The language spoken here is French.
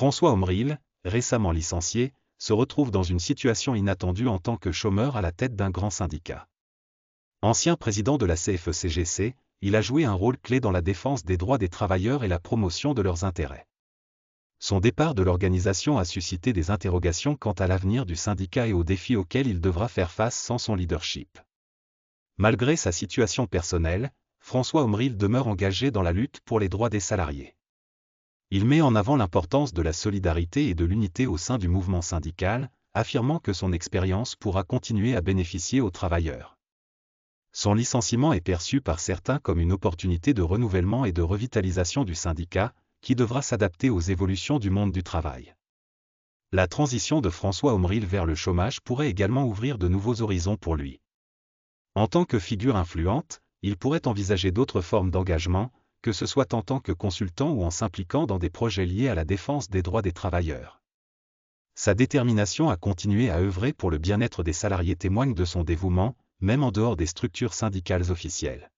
François Omril, récemment licencié, se retrouve dans une situation inattendue en tant que chômeur à la tête d'un grand syndicat. Ancien président de la CFECGC, e il a joué un rôle clé dans la défense des droits des travailleurs et la promotion de leurs intérêts. Son départ de l'organisation a suscité des interrogations quant à l'avenir du syndicat et aux défis auxquels il devra faire face sans son leadership. Malgré sa situation personnelle, François Omril demeure engagé dans la lutte pour les droits des salariés. Il met en avant l'importance de la solidarité et de l'unité au sein du mouvement syndical, affirmant que son expérience pourra continuer à bénéficier aux travailleurs. Son licenciement est perçu par certains comme une opportunité de renouvellement et de revitalisation du syndicat, qui devra s'adapter aux évolutions du monde du travail. La transition de François Omeril vers le chômage pourrait également ouvrir de nouveaux horizons pour lui. En tant que figure influente, il pourrait envisager d'autres formes d'engagement, que ce soit en tant que consultant ou en s'impliquant dans des projets liés à la défense des droits des travailleurs. Sa détermination à continuer à œuvrer pour le bien-être des salariés témoigne de son dévouement, même en dehors des structures syndicales officielles.